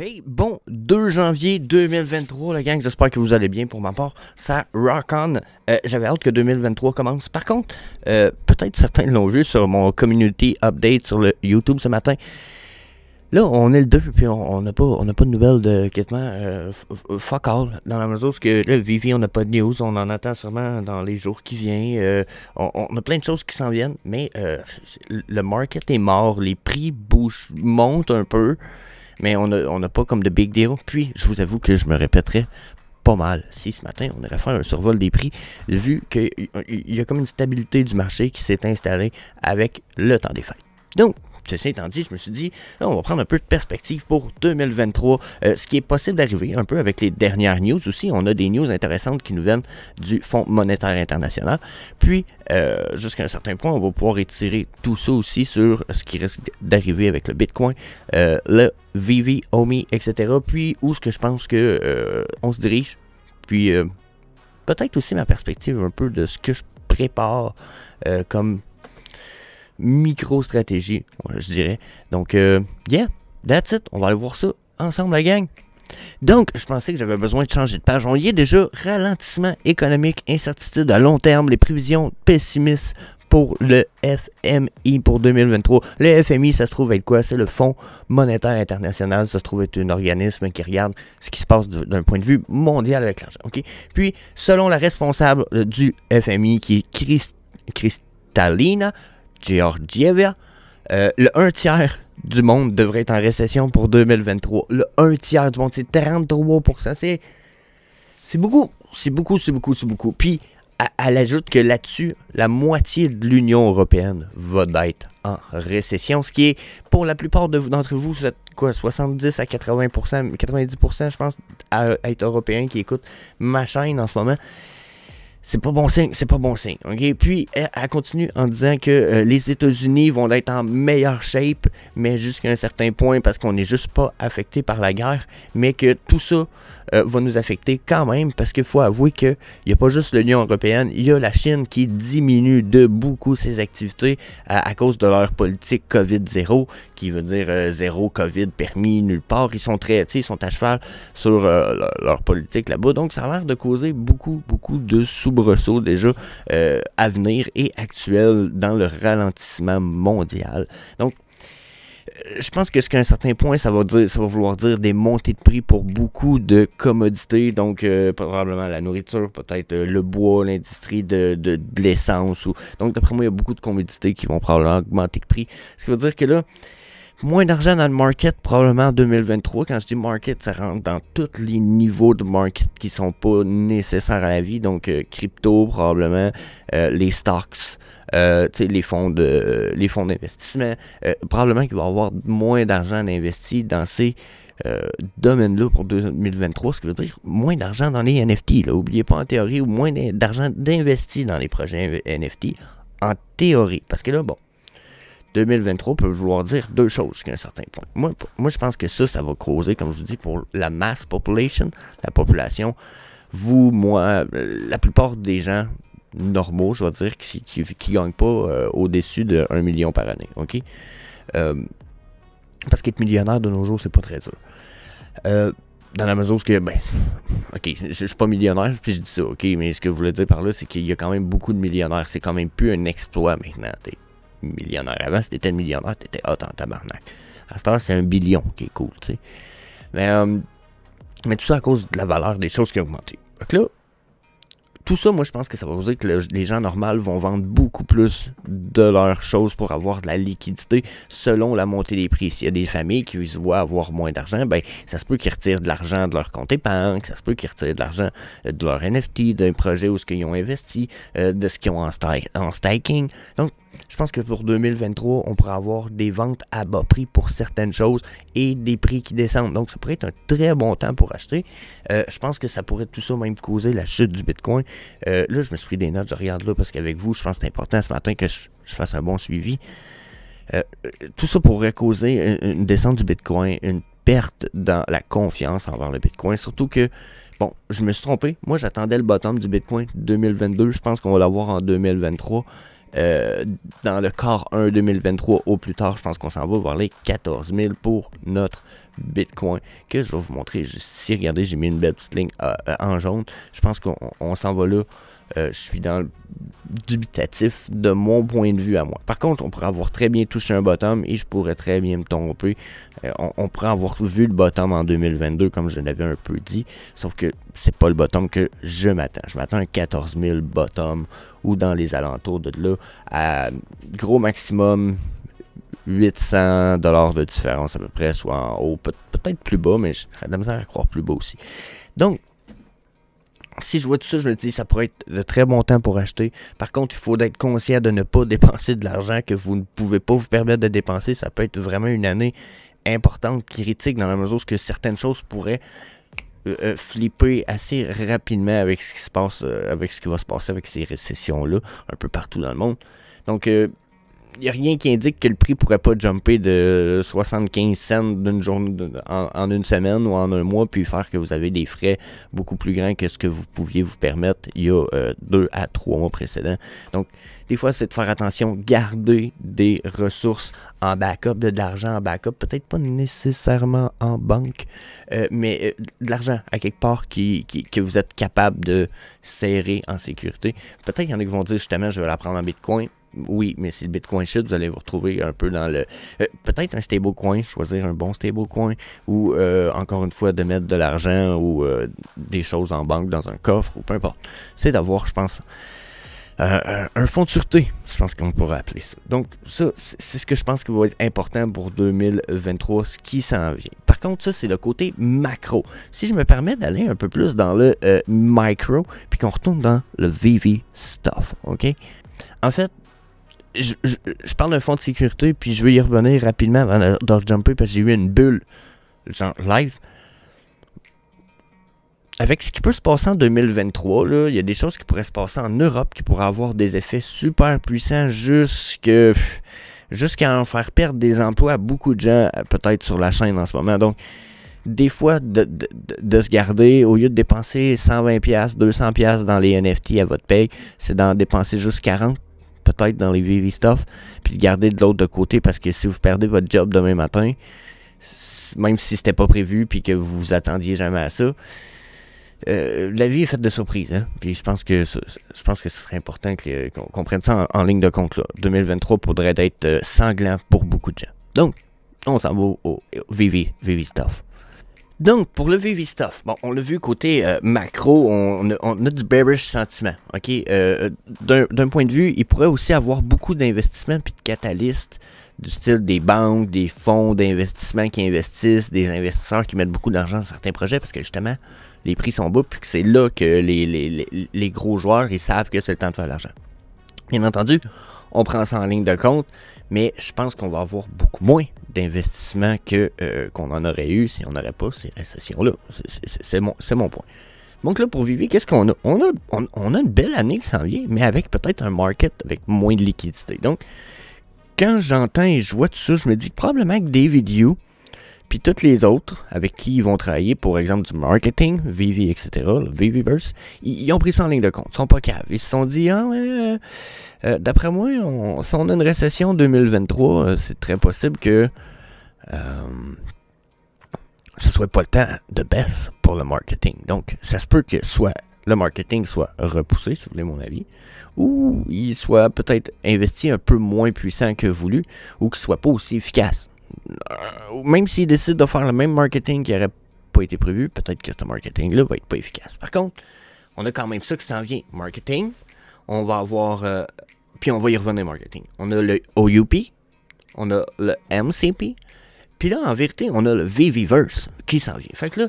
Hey, bon 2 janvier 2023, la gang, j'espère que vous allez bien. Pour ma part, ça rock on. Euh, j'avais hâte que 2023 commence. Par contre, euh, peut-être certains l'ont vu sur mon community update sur le YouTube ce matin. Là, on est le 2, puis on n'a pas, on pas de nouvelles de quittement. Euh, fuck all, dans la mesure où que, là, Vivi, on n'a pas de news, on en attend sûrement dans les jours qui viennent. On, a plein de choses qui s'en viennent, mais le market est mort, les prix bougent, montent un peu. Mais on n'a pas comme de big deal. Puis, je vous avoue que je me répéterai pas mal si ce matin on aurait fait un survol des prix, vu qu'il y a comme une stabilité du marché qui s'est installée avec le temps des fêtes. Donc, Ceci étant dit, je me suis dit, on va prendre un peu de perspective pour 2023, euh, ce qui est possible d'arriver un peu avec les dernières news aussi. On a des news intéressantes qui nous viennent du Fonds monétaire international. Puis, euh, jusqu'à un certain point, on va pouvoir étirer tout ça aussi sur ce qui risque d'arriver avec le Bitcoin, euh, le Vivi, Omi, etc. Puis, où ce que je pense que on se dirige. Puis, peut-être aussi ma perspective un peu de ce que je prépare comme micro-stratégie, je dirais. Donc, euh, yeah, that's it. On va aller voir ça ensemble, la gang. Donc, je pensais que j'avais besoin de changer de page. On y est déjà. Ralentissement économique, incertitude à long terme, les prévisions pessimistes pour le FMI pour 2023. Le FMI, ça se trouve être quoi? C'est le Fonds monétaire international. Ça se trouve être un organisme qui regarde ce qui se passe d'un point de vue mondial avec l'argent. Puis, selon la responsable euh, du FMI, qui est Christ Kristalina Georgieva, euh, le 1 tiers du monde devrait être en récession pour 2023. Le 1 tiers du monde, c'est 33%. C'est, beaucoup, c'est beaucoup, c'est beaucoup, c'est beaucoup. Puis, elle ajoute que là-dessus, la moitié de l'Union européenne va être en récession, ce qui est, pour la plupart d'entre vous, vous êtes quoi, 70 à 80%, 90%, je pense, à, être européen qui écoute ma chaîne en ce moment. C'est pas bon signe, c'est pas bon signe. OK? Puis, elle, continue en disant que euh, les États-Unis vont être en meilleure shape, mais jusqu'à un certain point parce qu'on n'est juste pas affecté par la guerre, mais que tout ça euh, va nous affecter quand même parce qu'il faut avouer qu'il n'y a pas juste l'Union européenne, il y a la Chine qui diminue de beaucoup ses activités à, cause de leur politique COVID-0, qui veut dire euh, zéro COVID permis nulle part. Ils sont très, ils sont à cheval sur leur, politique là-bas. Donc, ça a l'air de causer beaucoup, beaucoup de sous ressources déjà euh, à venir et actuel dans le ralentissement mondial. Donc, euh, je pense que jusqu'à un certain point, ça va, dire, ça va vouloir dire des montées de prix pour beaucoup de commodités, donc euh, probablement la nourriture, peut-être le bois, l'industrie de, de, de l'essence. Ou... Donc, d'après moi, il y a beaucoup de commodités qui vont probablement augmenter de prix. Ce qui veut dire que là, moins d'argent dans le market probablement en 2023. Quand je dis market, ça rentre dans tous les niveaux de market qui sont pas nécessaires à la vie. Donc euh, crypto probablement, euh, les stocks, euh, les fonds de les fonds d'investissement. probablement qu'il va y avoir moins d'argent investi dans ces domaines-là pour 2023, ce qui veut dire moins d'argent dans les NFT. N'oubliez pas en théorie, ou moins d'argent d'investi dans les projets NFT en théorie. Parce que là, bon, 2023 peut vouloir dire deux choses jusqu'à un certain point. Moi, je pense que ça, ça va causer, comme je vous dis, pour la mass population, la population, vous, moi, euh, la plupart des gens normaux, je vais dire, qui ne gagnent pas euh, au-dessus de 1 million par année. OK? Euh, parce qu'être millionnaire de nos jours, c'est pas très dur. dans la mesure où, que, ben, ok, je, ne suis pas millionnaire, puis je dis ça, ok, mais ce que vous voulez dire par là, c'est qu'il y a quand même beaucoup de millionnaires. C'est quand même plus un exploit maintenant millionnaire. Avant, si t'étais millionnaire, t'étais hot en tabarnak. À ce temps c'est un billion qui est cool, tu sais. Mais, euh, mais tout ça à cause de la valeur des choses qui a augmenté. Donc là, tout ça, moi, je pense que ça va vous dire que les gens normaux vont vendre beaucoup plus de leurs choses pour avoir de la liquidité selon la montée des prix. S'il y a des familles qui se voient avoir moins d'argent, ben, ça se peut qu'ils retirent de l'argent de leur compte épargne, ça se peut qu'ils retirent de l'argent euh, de leur NFT, d'un projet où ce qu'ils ont investi, euh, de ce qu'ils ont en, staking. Donc, je pense que pour 2023, on pourrait avoir des ventes à bas prix pour certaines choses et des prix qui descendent. Donc, ça pourrait être un très bon temps pour acheter. Euh, je pense que ça pourrait tout ça même causer la chute du Bitcoin euh, là, je me suis pris des notes, je regarde là parce qu'avec vous, je pense que c'est important ce matin que je, fasse un bon suivi. Euh, euh, tout ça pourrait causer une, descente du Bitcoin, une perte dans la confiance envers le Bitcoin. Surtout que, bon, je me suis trompé. Moi, j'attendais le bottom du Bitcoin 2022. Je pense qu'on va l'avoir en 2023. Euh, dans le corps 1 2023 au plus tard, je pense qu'on s'en va voir les 14 000 pour notre Bitcoin que je vais vous montrer juste ici. Regardez, j'ai mis une belle petite ligne euh, euh, en jaune. Je pense qu'on s'en va là. Euh, je suis dans le dubitatif de mon point de vue à moi. Par contre, on pourrait avoir très bien touché un bottom et je pourrais très bien me tromper. Euh, on, pourrait avoir vu le bottom en 2022, comme je l'avais un peu dit, sauf que c'est pas le bottom que je m'attends. Je m'attends à 14 000 bottom ou dans les alentours de là, à gros maximum 800 dollars de différence à peu près, soit en haut, peut-être plus bas, mais j'aurais de la misère à croire plus bas aussi. Donc, si je vois tout ça, je me dis, ça pourrait être de très bon temps pour acheter. Par contre, il faut être conscient de ne pas dépenser de l'argent que vous ne pouvez pas vous permettre de dépenser. Ça peut être vraiment une année importante, critique, dans la mesure où certaines choses pourraient euh, euh, flipper assez rapidement avec ce qui se passe, euh, avec ce qui va se passer avec ces récessions-là, un peu partout dans le monde. Donc, euh, il n'y a rien qui indique que le prix pourrait pas jumper de 75 cents d'une journée, en, une semaine ou en un mois, puis faire que vous avez des frais beaucoup plus grands que ce que vous pouviez vous permettre il y a euh, deux à trois mois précédents. Donc, des fois, c'est de faire attention, garder des ressources en backup, de, l'argent en backup, peut-être pas nécessairement en banque, euh, mais euh, de l'argent à quelque part qui, que vous êtes capable de serrer en sécurité. Peut-être qu'il y en a qui vont dire justement, je vais la prendre en Bitcoin. Oui, mais si le Bitcoin chute, vous allez vous retrouver un peu dans le... Euh, peut-être un stablecoin, choisir un bon stablecoin, ou euh, encore une fois de mettre de l'argent ou euh, des choses en banque dans un coffre, ou peu importe. C'est d'avoir, je pense, un fonds de sûreté, je pense qu'on pourrait appeler ça. Donc ça, c'est ce que je pense que va être important pour 2023, ce qui s'en vient. Par contre, ça, c'est le côté macro. Si je me permets d'aller un peu plus dans le micro, puis qu'on retourne dans le VV stuff, OK? En fait, je, parle d'un fonds de sécurité, puis je vais y revenir rapidement avant de, parce que j'ai eu une bulle, genre live. Avec ce qui peut se passer en 2023, il y a des choses qui pourraient se passer en Europe qui pourraient avoir des effets super puissants jusqu'à en faire perdre des emplois à beaucoup de gens, euh, peut-être sur la chaîne en ce moment. Donc, des fois, de, de, se garder, au lieu de dépenser 120$, 200$ dans les NFT à votre paye, c'est d'en dépenser juste 40$ peut-être dans les VV stuff, puis le garder de l'autre de côté parce que si vous perdez votre job demain matin, même si c'était pas prévu puis que vous vous attendiez jamais à ça, euh, la vie est faite de surprises, hein? puis je pense que ce, je pense que ce serait important qu'on prenne ça en, ligne de compte. 2023 pourrait être euh, sanglant pour beaucoup de gens. Donc, on s'en va au, au Stuff. Donc, pour le Vistov, bon, on l'a vu côté euh, macro, on, a du bearish sentiment, ok? Euh, euh, d'un point de vue, il pourrait aussi avoir beaucoup d'investissements puis de catalystes du style des banques, des fonds d'investissement qui investissent, des investisseurs qui mettent beaucoup d'argent dans certains projets parce que justement, les prix sont bas puis que c'est là que les, gros joueurs, ils savent que c'est le temps de faire l'argent. Bien entendu, on prend ça en ligne de compte, mais je pense qu'on va avoir beaucoup moins investissement que euh, qu'on en aurait eu si on n'avait pas ces récessions-là. C'est mon, mon, point. Donc là, pour Vivi, qu'est-ce qu'on a? On, a une belle année qui s'en vient, mais avec peut-être un market avec moins de liquidité. Donc, quand j'entends et je vois tout ça, je me dis que probablement que David Yu, puis toutes les autres avec qui ils vont travailler, pour exemple du marketing, Vivi, etc., le Viviverse, ils, ont pris ça en ligne de compte, ils sont pas caves. Ils se sont dit, ah, euh, euh, d'après moi, on, si on a une récession 2023, c'est très possible que euh, ce soit pas le temps de baisse pour le marketing. Donc, ça se peut que soit le marketing soit repoussé, si vous voulez mon avis, ou il soit peut-être investi un peu moins puissant que voulu, ou qu'il soit pas aussi efficace. Euh, même s'il décide de faire le même marketing qui n'aurait pas été prévu, peut-être que ce marketing-là va être pas efficace. Par contre, on a quand même ça qui s'en vient. Marketing, on va avoir... Euh, puis on va y revenir marketing. On a le OUP, on a le MCP, puis là, en vérité, on a le Viviverse qui s'en vient. Fait que là,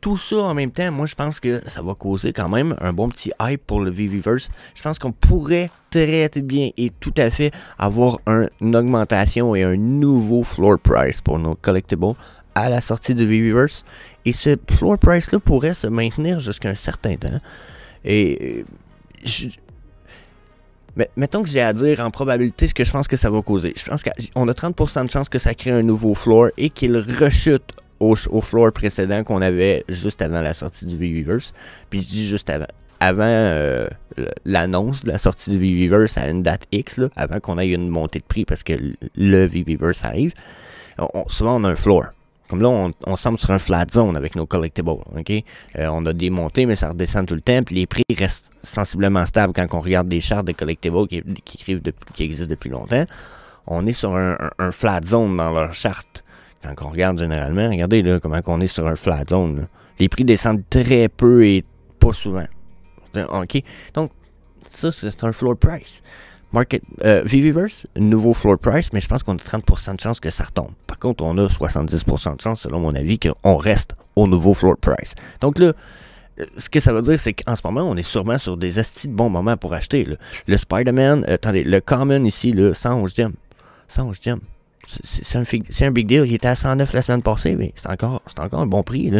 tout ça en même temps, moi, je pense que ça va causer quand même un bon petit hype pour le Viviverse. Je pense qu'on pourrait très bien et tout à fait avoir une augmentation et un nouveau floor price pour nos collectibles à la sortie du Viviverse. Et ce floor price-là pourrait se maintenir jusqu'à un certain temps. Et euh, je, mais mettons que j'ai à dire en probabilité ce que je pense que ça va causer. Je pense qu'on a 30% de chance que ça crée un nouveau floor et qu'il rechute au, floor précédent qu'on avait juste avant la sortie du v Puis juste avant, euh, l'annonce de la sortie du v à une date X, avant qu'on ait une montée de prix parce que le v arrive, souvent on a un floor. Comme là, on, on, semble sur un flat zone avec nos collectibles. ok euh, on a démonté mais ça redescend tout le temps. Puis les prix restent sensiblement stables quand on regarde des chartes de collectibles qui, qui, existent depuis longtemps. On est sur un, flat zone dans leur charte. Quand on regarde généralement, regardez là, comment on est sur un flat zone. Les prix descendent très peu et pas souvent. Euh, OK? Donc, ça, c'est un floor price. Market, euh, nouveau floor price, mais je pense qu'on a 30% de chance que ça retombe. Par contre, on a 70% de chance, selon mon avis, qu'on reste au nouveau floor price. Donc là, euh, ce que ça veut dire, c'est qu'en ce moment, on est sûrement sur des astis de bons moments pour acheter. Le Spider-Man, euh, attendez, le Common ici, le 111 gems. 111 gems. C'est un, big deal. Il était à 109 la semaine passée, mais c'est encore, encore un bon prix.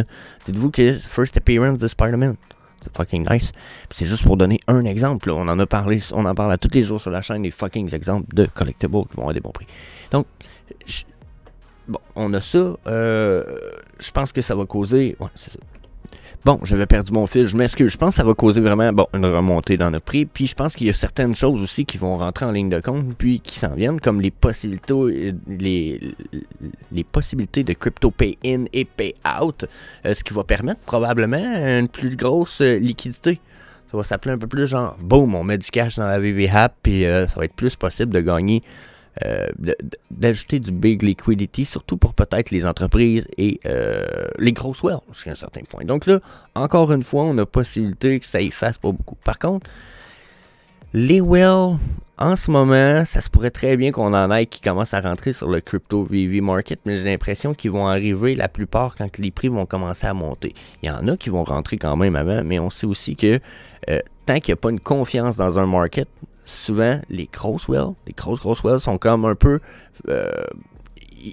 Dites-vous que First Appearance de Spider-Man. C'est fucking nice. C'est juste pour donner un exemple. On en a parlé, on en parle à tous les jours sur la chaîne des fucking exemples de collectibles qui vont avoir des bons prix. Donc, bon, on a ça. Euh, je pense que ça va causer. Ouais, c'est Bon, j'avais perdu mon fil, je m'excuse. Je pense que ça va causer vraiment une remontée dans le prix. Puis je pense qu'il y a certaines choses aussi qui vont rentrer en ligne de compte, puis qui s'en viennent, comme les possibilités, euh, les, les possibilités de crypto pay-in et pay-out, euh, ce qui va permettre probablement une plus grosse euh, liquidité. Ça va s'appeler un peu plus genre, boum, on met du cash dans la VVHAP, puis ça va être plus possible de gagner euh, d'ajouter du big liquidity, surtout pour peut-être les entreprises et euh, les grosses wells jusqu'à un certain point. Donc là, encore une fois, on a possibilité que ça y fasse pas beaucoup. Par contre, les wells, en ce moment, ça se pourrait très bien qu'on en ait qui commencent à rentrer sur le crypto VV market, mais j'ai l'impression qu'ils vont arriver la plupart quand les prix vont commencer à monter. Il y en a qui vont rentrer quand même avant, mais on sait aussi que euh, tant qu'il n'y a pas une confiance dans un market, souvent, les grosses wells les grosses, grosses sont comme un peu. Euh,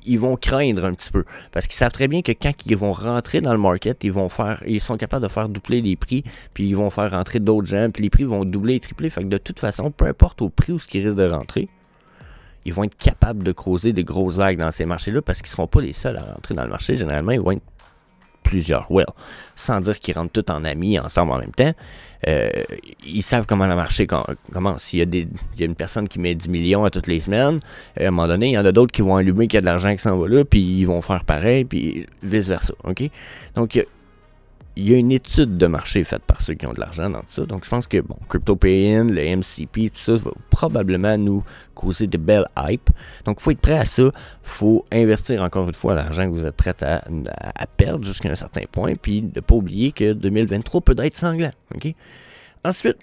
ils vont craindre un petit peu. Parce qu'ils savent très bien que quand ils vont rentrer dans le market, ils vont faire. Ils sont capables de faire doubler les prix. Puis ils vont faire rentrer d'autres gens. Puis les prix vont doubler et tripler. Fait que de toute façon, peu importe au prix où ce qui risque de rentrer, ils vont être capables de creuser des grosses vagues dans ces marchés-là parce qu'ils ne seront pas les seuls à rentrer dans le marché. Généralement, ils vont être plusieurs well, sans dire qu'ils rentrent tous en amis ensemble en même temps. Euh, ils savent comment la marché quand comment S'il y, a une personne qui met 10 millions à toutes les semaines, euh, à un moment donné, il y en a d'autres qui vont allumer qu'il y a de l'argent qui s'en va là, puis ils vont faire pareil, puis vice-versa. ok Donc, il il y a une étude de marché faite par ceux qui ont de l'argent dans tout ça. Donc, je pense que, bon, CryptoPayIn, le MCP, tout ça va probablement nous causer de belles hype. Donc, il faut être prêt à ça. Il faut investir encore une fois l'argent que vous êtes prêt à, perdre jusqu'à un certain point. Puis, ne pas oublier que 2023 peut être sanglant. OK? Ensuite,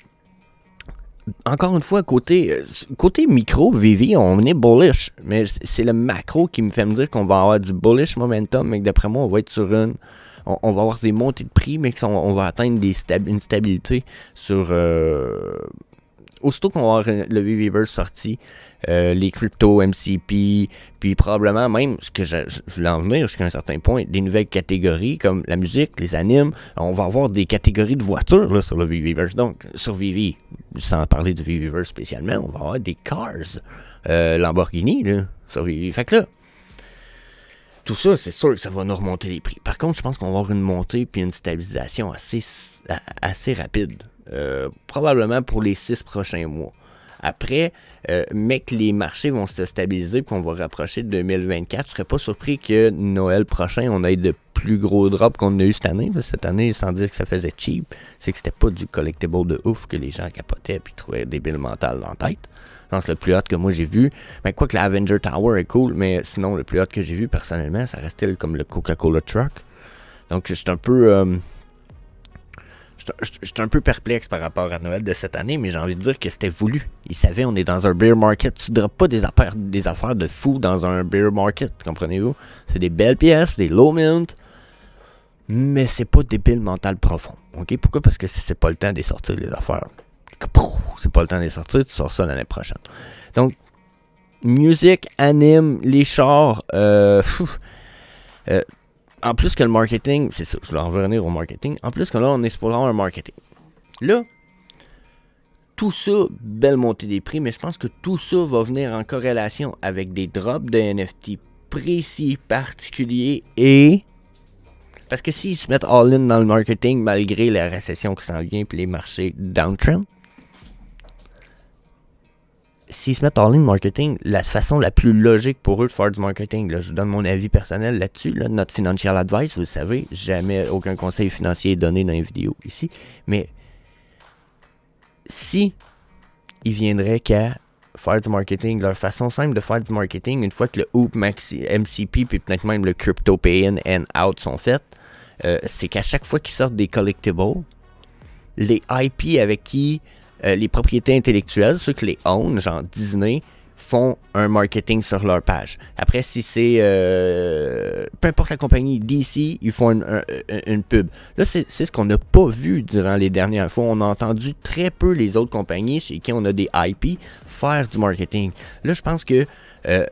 encore une fois, côté, euh, côté micro, Vivi, on est bullish. Mais c'est le macro qui me fait me dire qu'on va avoir du bullish momentum, mais que d'après moi, on va être sur une on, va avoir des montées de prix, mais on, on va atteindre des une stabilité sur. Euh, aussitôt qu'on va avoir le Viviverse sorti, euh, les crypto MCP, puis probablement même, ce que je, je voulais en venir jusqu'à un certain point, des nouvelles catégories comme la musique, les animes, on va avoir des catégories de voitures sur le Viviverse. Donc, sur Vivi, sans parler de Viviverse spécialement, on va avoir des cars, euh, Lamborghini, là, sur Vivi. Fait que là, tout ça, c'est sûr que ça va nous remonter les prix. Par contre, je pense qu'on va avoir une montée puis une stabilisation assez, assez rapide. Euh, probablement pour les six prochains mois après, euh, mais que les marchés vont se stabiliser puis qu'on va rapprocher de 2024. Je serais pas surpris que Noël prochain, on ait de plus gros drops qu'on a eu cette année. Cette année, sans dire que ça faisait cheap, c'est que c'était pas du collectible de ouf que les gens capotaient puis trouvaient des billes mentales dans la tête. Je pense le plus hot que moi j'ai vu. Mais ben, quoi que la Avenger Tower est cool, mais sinon le plus hot que j'ai vu personnellement, ça restait comme le Coca-Cola Truck. Donc c'est un peu. Euh, je un peu perplexe par rapport à Noël de cette année, mais j'ai envie de dire que c'était voulu. Ils savaient, on est dans un beer market. Tu ne pas des affaires, des affaires de fou dans un beer market, comprenez-vous? C'est des belles pièces, des low mint, mais c'est pas débile mental profond. OK? Pourquoi? Parce que c'est pas le temps des sortir les affaires. C'est pas le temps des sortir, tu sors ça l'année prochaine. Donc, musique, anime, les chars, euh, euh, en plus que le marketing, c'est ça, je leur revenir au marketing. En plus que là, on est pour avoir un marketing. Là, tout ça, belle montée des prix, mais je pense que tout ça va venir en corrélation avec des drops de NFT précis, particuliers et. Parce que s'ils se mettent all-in dans le marketing malgré la récession qui s'en vient puis les marchés downtrend, s'ils se mettent en ligne marketing, la façon la plus logique pour eux de faire du marketing, je vous donne mon avis personnel là-dessus, notre financial advice, vous le savez, jamais aucun conseil financier est donné dans les vidéo ici, mais si ils viendraient qu'à faire du marketing, leur façon simple de faire du marketing, une fois que le OOP, Maxi, MCP puis peut-être même le Crypto Pay In and Out sont faits, euh, c'est qu'à chaque fois qu'ils sortent des collectibles, les IP avec qui euh, les propriétés intellectuelles, ceux que les own, genre Disney, font un marketing sur leur page. Après, si c'est... Euh, peu importe la compagnie, DC, ils font une, pub. Là, c'est ce qu'on n'a pas vu durant les dernières fois. On a entendu très peu les autres compagnies chez qui on a des IP faire du marketing. Là, je pense que... Euh,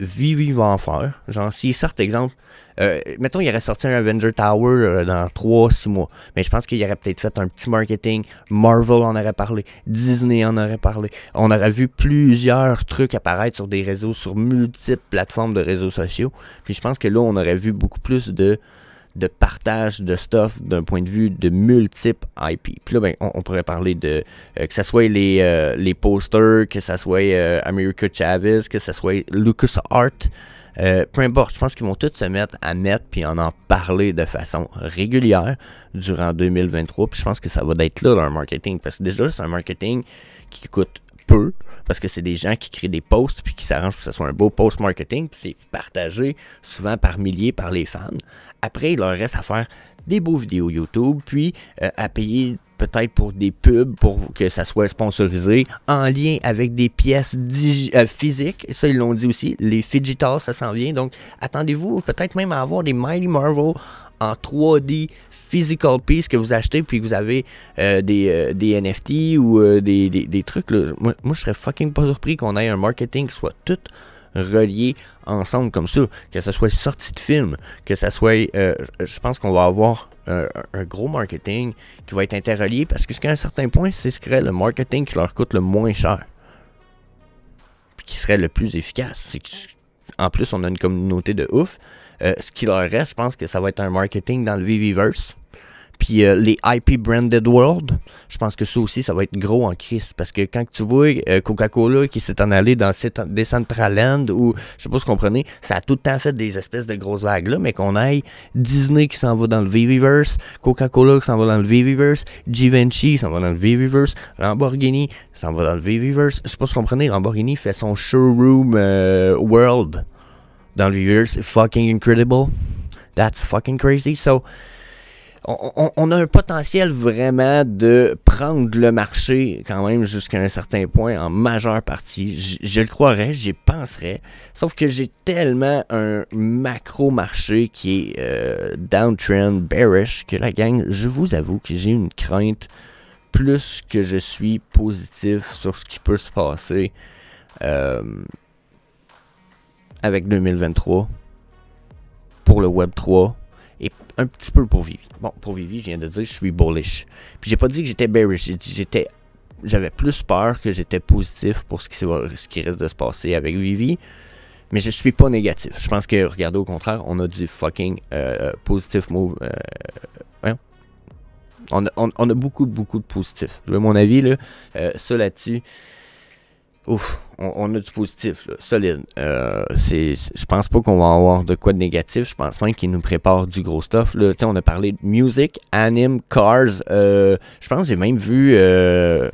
Vivi va en faire. Genre, s'ils sortent, exemple, euh, mettons, il aurait sorti un Avenger Tower euh, dans 3-6 mois. Mais je pense qu'il aurait peut-être fait un petit marketing. Marvel en aurait parlé. Disney en aurait parlé. On aurait vu plusieurs trucs apparaître sur des réseaux, sur multiples plateformes de réseaux sociaux. Puis je pense que là, on aurait vu beaucoup plus de de partage de stuff d'un point de vue de multiples IP. Puis là, ben, on, pourrait parler de euh, que ce soit les, euh, les posters, que ce soit euh, America Chavez, que ce soit LucasArts. peu importe, je pense qu'ils vont tous se mettre à mettre puis en en parler de façon régulière durant 2023. Puis je pense que ça va être là dans le marketing parce que déjà, c'est un marketing qui coûte peu, parce que c'est des gens qui créent des posts, puis qui s'arrangent pour que ce soit un beau post marketing, puis c'est partagé souvent par milliers par les fans. Après, il leur reste à faire des beaux vidéos YouTube, puis euh, à payer peut-être pour des pubs, pour que ça soit sponsorisé, en lien avec des pièces euh, physiques. ça, ils l'ont dit aussi. Les fidgetos, ça s'en vient. Donc, attendez-vous peut-être même à avoir des Mighty Marvel en 3D physical piece que vous achetez puis que vous avez euh, des, euh, NFT ou euh, des, trucs. Là. Moi, je serais fucking pas surpris qu'on ait un marketing qui soit tout relié ensemble comme ça, que ce soit sortie de film, que ça soit, je pense qu'on va avoir un, gros marketing qui va être interrelié parce que jusqu'à un certain point, c'est ce serait le marketing qui leur coûte le moins cher, qui serait le plus efficace. En plus, on a une communauté de ouf, euh, ce qui leur reste, je pense que ça va être un marketing dans le Viviverse. Puis euh, les IP Branded World, je pense que ça aussi, ça va être gros en crise. Parce que quand tu vois euh, Coca-Cola qui s'est en allé dans Decentraland, ou je sais pas si vous comprenez, ça a tout le temps fait des espèces de grosses vagues-là, mais qu'on aille Disney qui s'en va dans le Viviverse, Coca-Cola qui s'en va dans le Viviverse, Givenchy qui s'en va dans le Viviverse, Lamborghini s'en va dans le Viviverse. Je sais pas si vous comprenez, Lamborghini fait son showroom world dans le c'est fucking incredible. That's fucking crazy. So, on, a un potentiel vraiment de prendre le marché quand même jusqu'à un certain point en majeure partie. Je, le croirais, j'y penserais. Sauf que j'ai tellement un macro marché qui est euh, downtrend, bearish, que la gang, je vous avoue que j'ai une crainte plus que je suis positif sur ce qui peut se passer. Euh, avec 2023 pour le Web 3 et un petit peu pour Vivi. Bon, pour Vivi, je viens de dire je suis bullish. Puis j'ai pas dit que j'étais bearish, j'étais j'avais plus peur que j'étais positif pour ce qui, ce qui risque de se passer avec Vivi. Mais je suis pas négatif. Je pense que, regardez, au contraire, on a du fucking euh, euh, positif move. Euh, hein? on, a, on, beaucoup, beaucoup de positifs. À mon avis, là, ça là-dessus, Ouf, on, a du positif, solide. Euh, c'est, je pense pas qu'on va avoir de quoi de négatif. Je pense même qu'il nous prépare du gros stuff. Là, on a parlé de musique, anime, cars. Euh, je pense que j'ai même vu euh,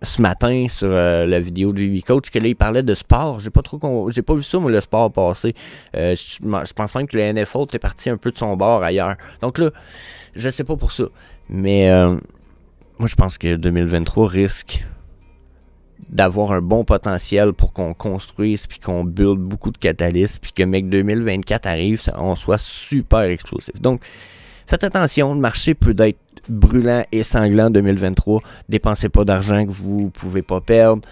ce matin sur la vidéo de Vivi Coach que là, il parlait de sport. J'ai pas trop j'ai pas vu ça, mais le sport passer. je pense même que le NFL était parti un peu de son bord ailleurs. Donc là, je sais pas pour ça. Mais moi, je pense que 2023 risque d'avoir un bon potentiel pour qu'on construise puis qu'on build beaucoup de catalystes puis que mec 2024 arrive, ça, on soit super explosif. Donc, faites attention, le marché peut être brûlant et sanglant 2023. Dépensez pas d'argent que vous pouvez pas perdre.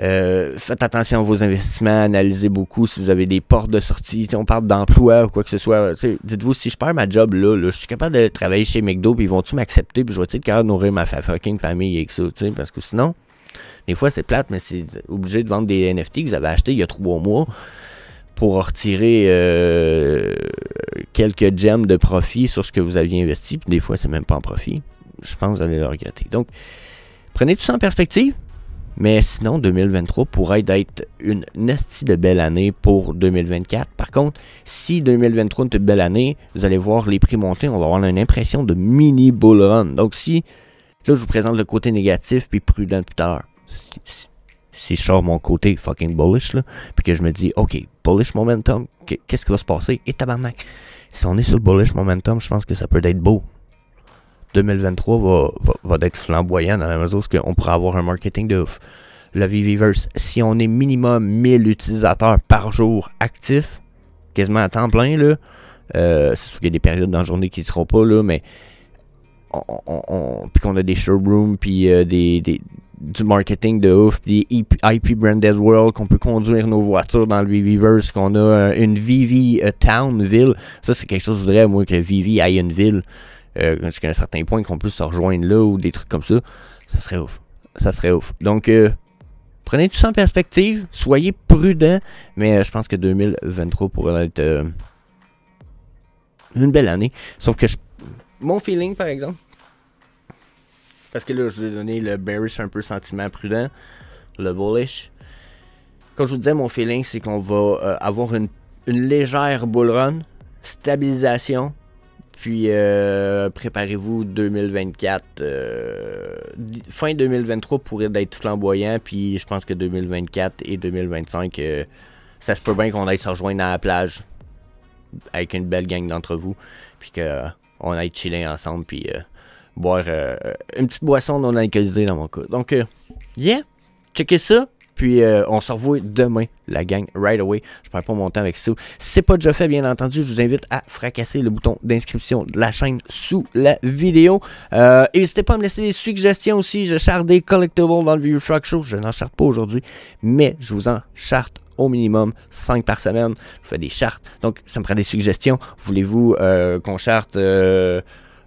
Euh, faites attention à vos investissements, analysez beaucoup si vous avez des portes de sortie, si on parle d'emploi ou quoi que ce soit. Dites-vous, si je perds ma job là, je suis capable de travailler chez McDo, puis ils vont-tu m'accepter, puis je vais être de nourrir ma fucking famille et que ça, parce que sinon, des fois, c'est plate, mais c'est obligé de vendre des NFT que vous avez acheté il y a trois mois pour retirer euh, quelques gems de profit sur ce que vous aviez investi. des fois, c'est même pas en profit. Je pense que vous allez le regretter. Donc, prenez tout ça en perspective. Mais sinon, 2023 pourrait être une nestie de belle année pour 2024. Par contre, si 2023 est une belle année, vous allez voir les prix monter, on va avoir une impression de mini bull run. Donc si, là je vous présente le côté négatif puis prudent plus tard si je sors mon côté fucking bullish, là, puis que je me dis, OK, bullish momentum, qu'est-ce qui va se passer? Et tabarnak! Si on est sur le bullish momentum, je pense que ça peut être beau. 2023 va, va, va être flamboyant dans la mesure où on pourra avoir un marketing de ouf. vie Viviverse, si on est minimum 1000 utilisateurs par jour actifs, quasiment à temps plein, là, euh, c'est sûr qu'il y a des périodes dans la journée qui ne seront pas, là, mais on, puis qu'on a des showrooms, puis euh, des, du marketing de ouf, puis IP Branded World, qu'on peut conduire nos voitures dans le Viviverse, qu'on a euh, une Vivi euh, Town, ville. Ça, c'est quelque chose, je voudrais, moi, que Vivi aille une ville jusqu'à euh, un certain point, qu'on puisse se rejoindre là ou des trucs comme ça. Ça serait ouf. Ça serait ouf. Donc, prenez tout ça en perspective, soyez prudents, mais je pense que 2023 pourrait être une belle année. Sauf que mon feeling, par exemple, parce que là, je ai donner le bearish un peu sentiment prudent, le bullish. Comme je vous disais, mon feeling, c'est qu'on va euh, avoir une, légère bull run, stabilisation, puis euh, préparez-vous 2024. Euh, fin 2023 pourrait être flamboyant, puis je pense que 2024 et 2025, ça se peut bien qu'on aille se rejoindre à la plage avec une belle gang d'entre vous, puis qu'on aille chiller ensemble, puis boire euh, une petite boisson non alcoolisée dans mon cas. Donc, euh, yeah, checkez ça. Puis euh, on se revoit demain, la gang, right away. Je perds pas mon temps avec ça. Si c'est pas déjà fait, bien entendu, je vous invite à fracasser le bouton d'inscription de la chaîne sous la vidéo. N'hésitez pas à me laisser des suggestions aussi. Je charte des collectibles dans le View Frog Show. Je n'en charte pas aujourd'hui, mais je vous en charte au minimum 5 par semaine. Je fais des chartes. Donc, ça me prend des suggestions. Voulez-vous qu'on charte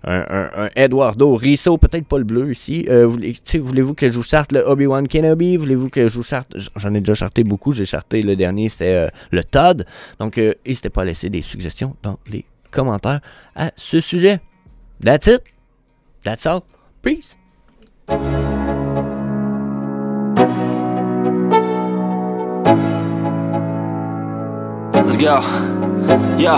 un, Eduardo Risso, peut-être pas le bleu ici. Euh, voulez-vous que je vous charte le Obi-Wan Kenobi? Voulez-vous que je vous charte... J'en ai déjà charté beaucoup. J'ai charté le dernier, c'était euh, le Todd. Donc, euh, n'hésitez pas à laisser des suggestions dans les commentaires à ce sujet. That's it. That's all. Peace. Let's go. Yeah.